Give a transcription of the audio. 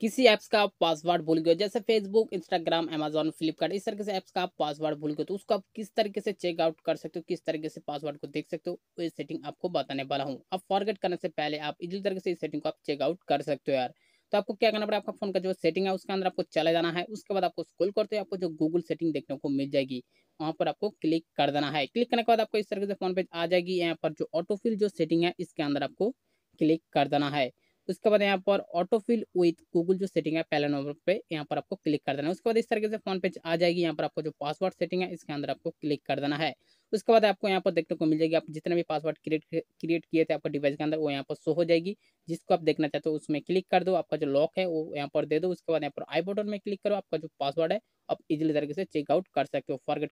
किसी ऐप्स का आप पासवर्ड भूल गए जैसे फेसबुक इंस्टाग्राम अमेजोन फ्लिपकार्ट इस तरीके से ऐप्स का आप पासवर्ड भूल गए तो उसको आप किस तरीके से चेकआउट कर सकते हो किस तरीके से पासवर्ड को देख सकते हो ये सेटिंग आपको बताने वाला हूँ आप फॉरगेट करने से पहले आप इसी तरीके से इस सेटिंग को आप चेकआउट कर सकते हो यार तो आपको क्या करना पड़ेगा आपका फोन का जो सेटिंग है उसके अंदर आपको चले जाना है उसके बाद आपको स्कूल करते हुए आपको जो गूगल सेटिंग देखने को मिल जाएगी वहाँ पर आपको क्लिक कर देना है क्लिक करने के बाद आपको इस तरीके से फोन पे आ जाएगी यहाँ पर जो ऑटोफिल जो सेटिंग है इसके अंदर आपको क्लिक कर देना है उसके तो बाद यहाँ पर ऑटो फिल विथ गूगल जो सेटिंग है पहले नंबर पे यहाँ पर आपको क्लिक कर देना है उसके बाद इस तरीके से फोन पे आ जाएगी यहाँ पर आपको जो पासवर्ड सेटिंग है इसके अंदर आपको क्लिक कर देना है उसके बाद आपको यहाँ पर देखने को मिल जाएगी आप जितने भी पासवर्ड क्रिएट क्रिएट किए थे आपके डिवाइस के अंदर वो यहाँ पर शो हो जाएगी जिसको आप देखना चाहते हो उसमें क्लिक कर दो आपका जो लॉक है वो यहाँ पर दे दो उसके बाद यहाँ पर आई बटन में क्लिक करो आपका जो पासवर्ड है आप इजिली तरीके से चेकआउट कर सकते हो फॉरगेट